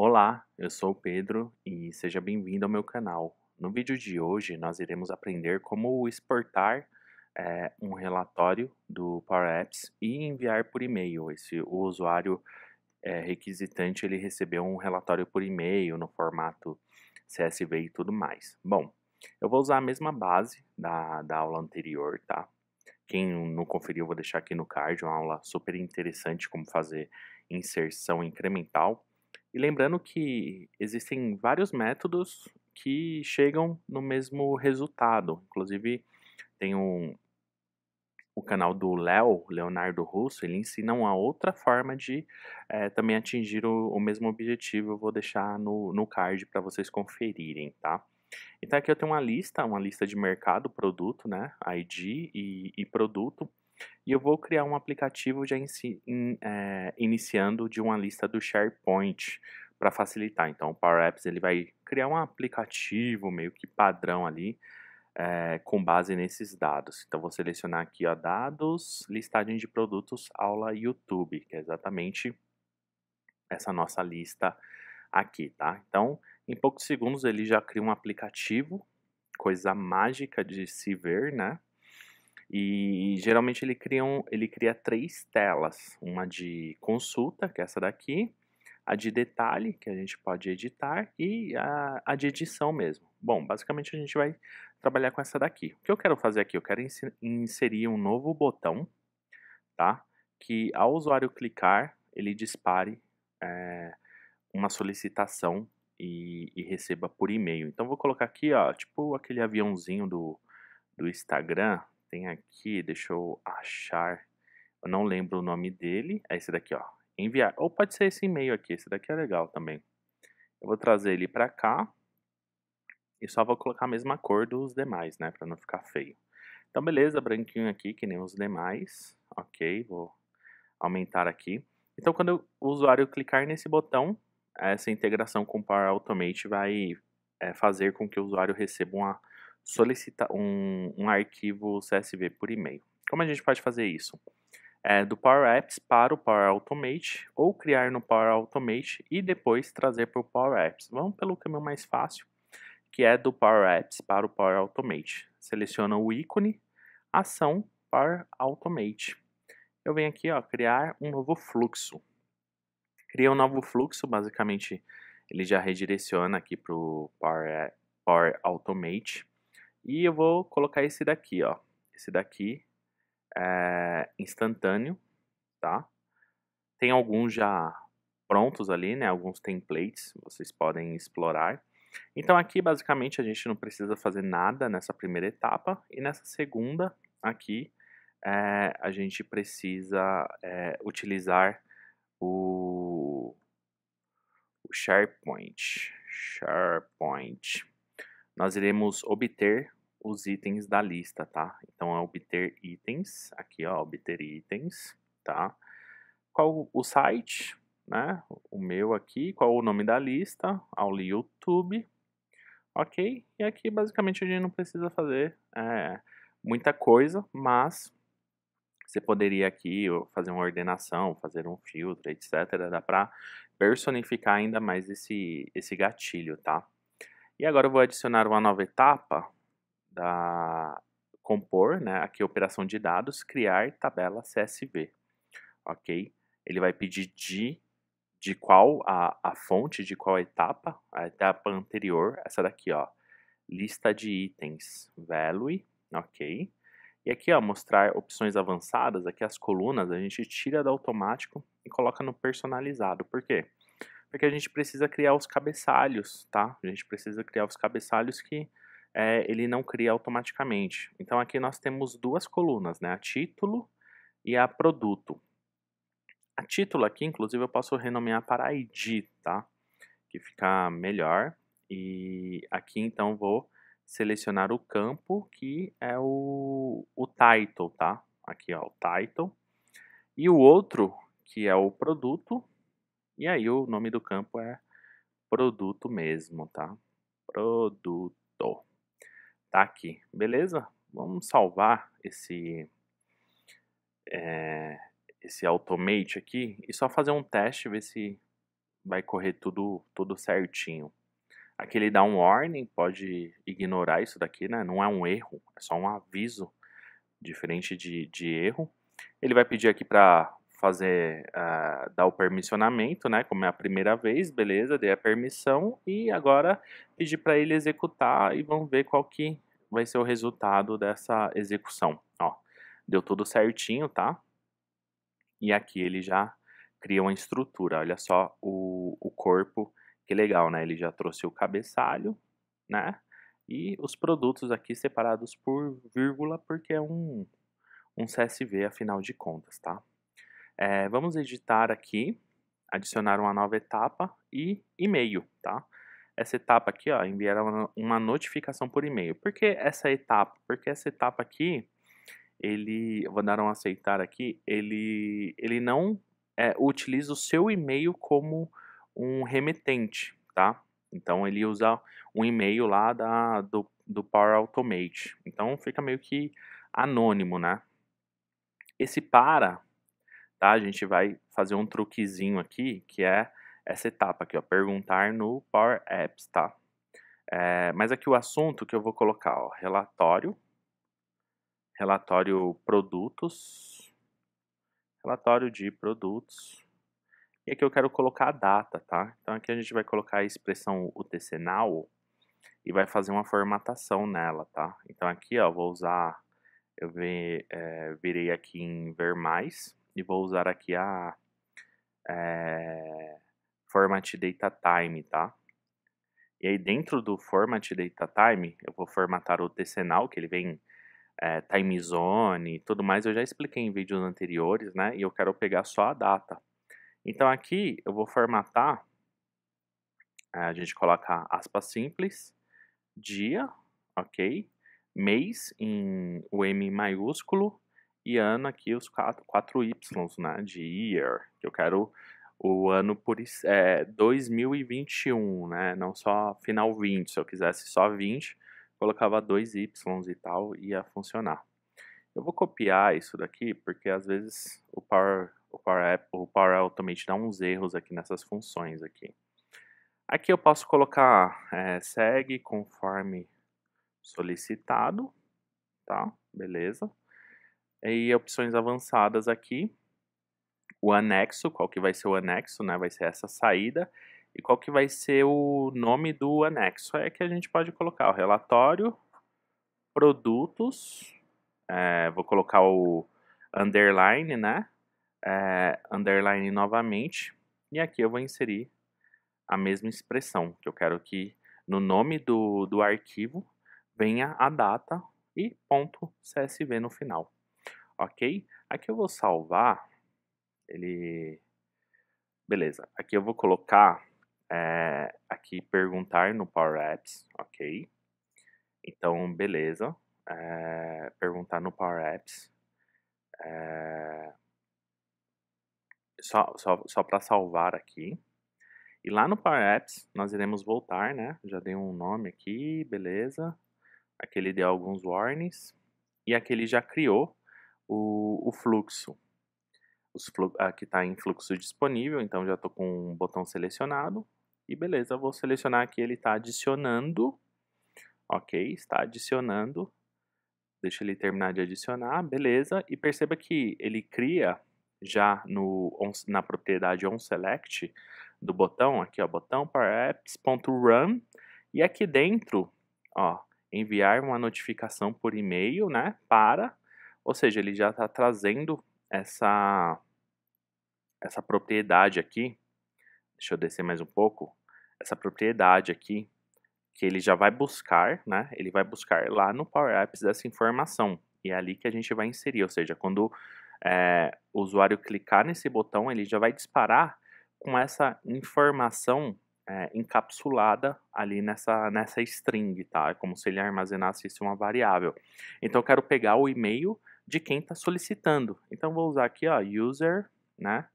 Olá, eu sou o Pedro e seja bem-vindo ao meu canal. No vídeo de hoje nós iremos aprender como exportar é, um relatório do Power Apps e enviar por e-mail. Esse, o usuário é, requisitante ele recebeu um relatório por e-mail no formato CSV e tudo mais. Bom, eu vou usar a mesma base da, da aula anterior, tá? Quem não conferiu, eu vou deixar aqui no card uma aula super interessante como fazer inserção incremental e lembrando que existem vários métodos que chegam no mesmo resultado. Inclusive, tem um, o canal do Léo, Leonardo Russo, ele ensina uma outra forma de é, também atingir o, o, mesmo objetivo. Eu vou deixar no, no card para vocês conferirem, tá? Então aqui eu tenho uma lista, uma lista de mercado, produto, né? ID e, e produto. E eu vou criar um aplicativo já in, in, é, iniciando de uma lista do SharePoint para facilitar. Então, o Power Apps ele vai criar um aplicativo meio que padrão ali é, com base nesses dados. Então, vou selecionar aqui ó, dados, listagem de produtos, aula YouTube, que é exatamente essa nossa lista aqui, tá? Então, em poucos segundos ele já cria um aplicativo, coisa mágica de se ver, né? E geralmente ele cria, um, ele cria três telas: uma de consulta, que é essa daqui, a de detalhe, que a gente pode editar, e a, a de edição mesmo. Bom, basicamente a gente vai trabalhar com essa daqui. O que eu quero fazer aqui? Eu quero inserir um novo botão, tá? Que ao usuário clicar, ele dispare é, uma solicitação e, e, receba por e-mail. Então vou colocar aqui, ó, tipo aquele aviãozinho do, do Instagram, tem aqui, deixa eu achar. Eu não lembro o nome dele. É esse daqui, ó. Enviar. Ou pode ser esse e-mail aqui. Esse daqui é legal também. Eu vou trazer ele para cá. E só vou colocar a mesma cor dos demais, né? Para não ficar feio. Então, beleza. Branquinho aqui, que nem os demais. Ok, vou aumentar aqui. Então, quando o usuário clicar nesse botão, essa integração com o Power Automate vai é, fazer com que o usuário receba uma solicitar um, um arquivo CSV por e-mail. Como a gente pode fazer isso? É, do Power Apps para o Power Automate ou criar no Power Automate e depois trazer para o Power Apps. Vamos pelo caminho mais fácil, que é do Power Apps para o Power Automate. Seleciona o ícone, ação Power Automate. Eu venho aqui, ó, criar um novo fluxo. Cria um novo fluxo, basicamente ele já redireciona aqui para o Power, Power Automate. E eu vou colocar esse daqui, ó. Esse daqui é instantâneo, tá? Tem alguns já prontos ali, né? Alguns templates, vocês podem explorar. Então aqui basicamente a gente não precisa fazer nada nessa primeira etapa e nessa segunda aqui é, a gente precisa é, utilizar o, o SharePoint. SharePoint nós iremos obter os itens da lista, tá? Então, é obter itens, aqui, ó, obter itens, tá? Qual o site, né? O meu aqui, qual o nome da lista, aula YouTube, ok? E aqui, basicamente, a gente não precisa fazer é, muita coisa, mas você poderia aqui fazer uma ordenação, fazer um filtro, etc. Dá para personificar ainda mais esse, esse gatilho, tá? E agora eu vou adicionar uma nova etapa da compor, né? Aqui operação de dados, criar tabela CSV, ok? Ele vai pedir de, de qual a, a fonte, de qual etapa, a etapa anterior, essa daqui, ó, lista de itens, value, ok? E aqui, ó, mostrar opções avançadas, aqui as colunas a gente tira do automático e coloca no personalizado, por quê? porque a gente precisa criar os cabeçalhos, tá? A gente precisa criar os cabeçalhos que é, ele não cria automaticamente. Então aqui nós temos duas colunas, né? A título e a produto. A título aqui, inclusive, eu posso renomear para ID, tá? Que fica melhor. E aqui então vou selecionar o campo que é o, o title, tá? Aqui ó, o title. E o outro, que é o produto, e aí o nome do campo é produto mesmo, tá? Produto. Tá aqui, beleza? Vamos salvar esse, é, esse automate aqui e só fazer um teste, ver se vai correr tudo, tudo certinho. Aqui ele dá um warning, pode ignorar isso daqui, né? Não é um erro, é só um aviso, diferente de, de erro. Ele vai pedir aqui para fazer, uh, dar o permissionamento, né? Como é a primeira vez, beleza, dei a permissão e agora pedi para ele executar e vamos ver qual que vai ser o resultado dessa execução. Ó, deu tudo certinho, tá? E aqui ele já criou uma estrutura, olha só o, o corpo, que legal, né? Ele já trouxe o cabeçalho, né? E os produtos aqui separados por vírgula, porque é um, um CSV, afinal de contas, tá? É, vamos editar aqui, adicionar uma nova etapa e e-mail, tá? Essa etapa aqui, ó, enviar uma notificação por e-mail. Por que essa etapa? Porque essa etapa aqui, ele, vou dar um aceitar aqui, ele, ele não é, utiliza o seu e-mail como um remetente, tá? Então ele usa um e-mail lá da, do, do Power Automate. Então fica meio que anônimo, né? Esse para tá? A gente vai fazer um truquezinho aqui, que é essa etapa aqui, ó, perguntar no Power Apps, tá? É, mas aqui o assunto que eu vou colocar, ó, relatório, relatório produtos, relatório de produtos, e aqui eu quero colocar a data, tá? Então aqui a gente vai colocar a expressão UTC Now e vai fazer uma formatação nela, tá? Então aqui, ó, vou usar, eu vi, é, virei aqui em ver mais, e vou usar aqui a é, format data time, tá? E aí dentro do format data time, eu vou formatar o decenal, que ele vem é, time zone e tudo mais, eu já expliquei em vídeos anteriores, né? E eu quero pegar só a data. Então aqui eu vou formatar, é, a gente coloca aspa simples, dia, ok? Mês em o M maiúsculo, e ano aqui os quatro, quatro Ys, né, de year, que eu quero o ano por é, 2021, né, não só final 20, se eu quisesse só 20, colocava dois Ys e tal, ia funcionar. Eu vou copiar isso daqui, porque às vezes o Power, o Power, App, o Power Automate dá uns erros aqui nessas funções aqui. Aqui eu posso colocar é, segue conforme solicitado, tá? Beleza. É, e opções avançadas aqui, o anexo, qual que vai ser o anexo, né? Vai ser essa saída e qual que vai ser o nome do anexo. É que a gente pode colocar o relatório, produtos, é, vou colocar o underline, né? É, underline novamente e aqui eu vou inserir a mesma expressão que eu quero que no nome do, do arquivo venha a data e ponto CSV no final ok? Aqui eu vou salvar ele... Beleza, aqui eu vou colocar é, aqui perguntar no Power Apps, ok? Então, beleza, é, perguntar no Power Apps. É, só só, só para salvar aqui. E lá no Power Apps, nós iremos voltar, né? Já dei um nome aqui, beleza. Aqui ele deu alguns warnings. E aqui ele já criou o, o fluxo. aqui ah, está em fluxo disponível, então já estou com um botão selecionado. E beleza, vou selecionar aqui, ele está adicionando. Ok, está adicionando. Deixa ele terminar de adicionar, beleza. E perceba que ele cria já no, na propriedade onSelect do botão, aqui ó, botão para apps.run. E aqui dentro, ó, enviar uma notificação por e-mail, né, para ou seja, ele já está trazendo essa, essa propriedade aqui. Deixa eu descer mais um pouco. Essa propriedade aqui que ele já vai buscar, né? Ele vai buscar lá no Power Apps essa informação. E é ali que a gente vai inserir. Ou seja, quando é, o usuário clicar nesse botão, ele já vai disparar com essa informação é, encapsulada ali nessa, nessa string, tá? É como se ele armazenasse isso uma variável. Então, eu quero pegar o e-mail de quem está solicitando. Então vou usar aqui, ó, user, né,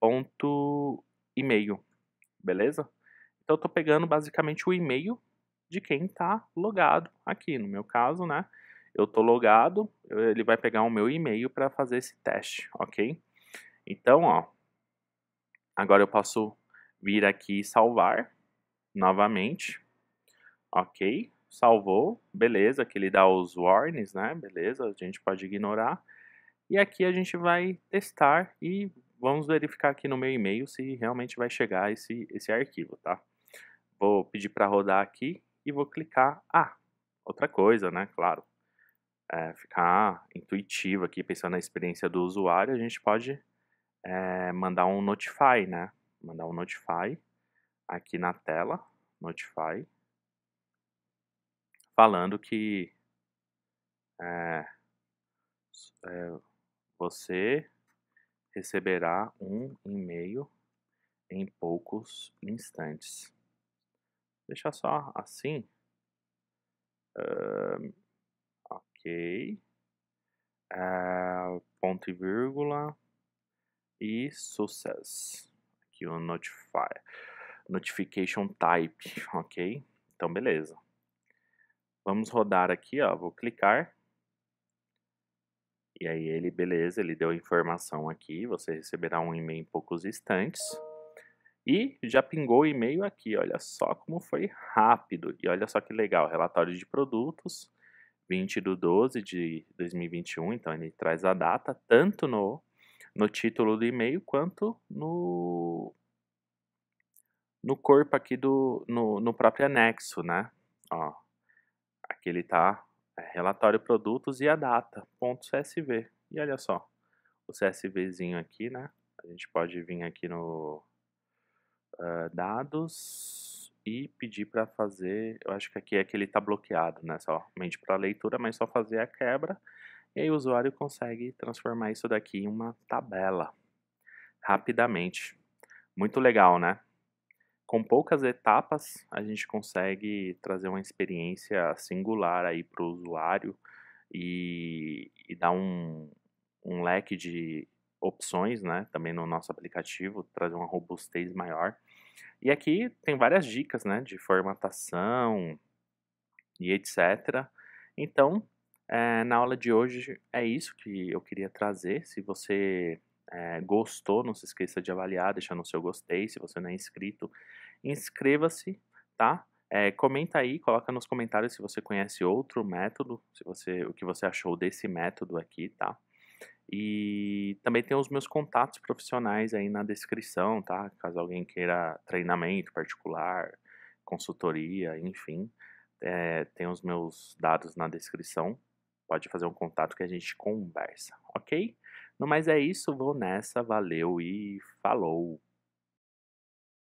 ponto e-mail, beleza? Então eu estou pegando basicamente o e-mail de quem está logado aqui. No meu caso, né, eu estou logado, ele vai pegar o meu e-mail para fazer esse teste, ok? Então, ó, agora eu posso vir aqui e salvar novamente, ok? salvou, beleza, que ele dá os warnings, né? Beleza, a gente pode ignorar. E aqui a gente vai testar e vamos verificar aqui no meu e-mail se realmente vai chegar esse, esse arquivo, tá? Vou pedir para rodar aqui e vou clicar. Ah, outra coisa, né? Claro. É, ficar intuitivo aqui, pensando na experiência do usuário, a gente pode é, mandar um notify, né? Mandar um notify aqui na tela, notify falando que é, é, você receberá um e-mail em poucos instantes. Deixa só assim. Uh, ok. Uh, ponto e vírgula. E sucesso. Aqui o notify, notification type, ok? Então, beleza. Vamos rodar aqui, ó, vou clicar. E aí ele, beleza, ele deu informação aqui, você receberá um e-mail em poucos instantes. E já pingou o e-mail aqui, olha só como foi rápido. E olha só que legal, relatório de produtos, 20 de 12 de 2021, então ele traz a data, tanto no, no título do e-mail, quanto no, no corpo aqui do, no, no próprio anexo, né? Ó, Aqui ele está é, relatório produtos e a data, ponto .csv. E olha só, o CSVzinho aqui, né? A gente pode vir aqui no uh, dados e pedir para fazer, eu acho que aqui é que ele está bloqueado, né? Somente para leitura, mas só fazer a quebra. E aí o usuário consegue transformar isso daqui em uma tabela rapidamente. Muito legal, né? com poucas etapas, a gente consegue trazer uma experiência singular aí para o usuário e, e dar um, um leque de opções, né? Também no nosso aplicativo, trazer uma robustez maior. E aqui tem várias dicas, né? De formatação e etc. Então, é, na aula de hoje é isso que eu queria trazer. Se você é, gostou, não se esqueça de avaliar, deixar no seu gostei. Se você não é inscrito, inscreva-se, tá? É, comenta aí, coloca nos comentários se você conhece outro método, se você, o que você achou desse método aqui, tá? E também tem os meus contatos profissionais aí na descrição, tá? Caso alguém queira treinamento particular, consultoria, enfim, é, tem os meus dados na descrição. Pode fazer um contato que a gente conversa, ok? No mais é isso, vou nessa, valeu e falou!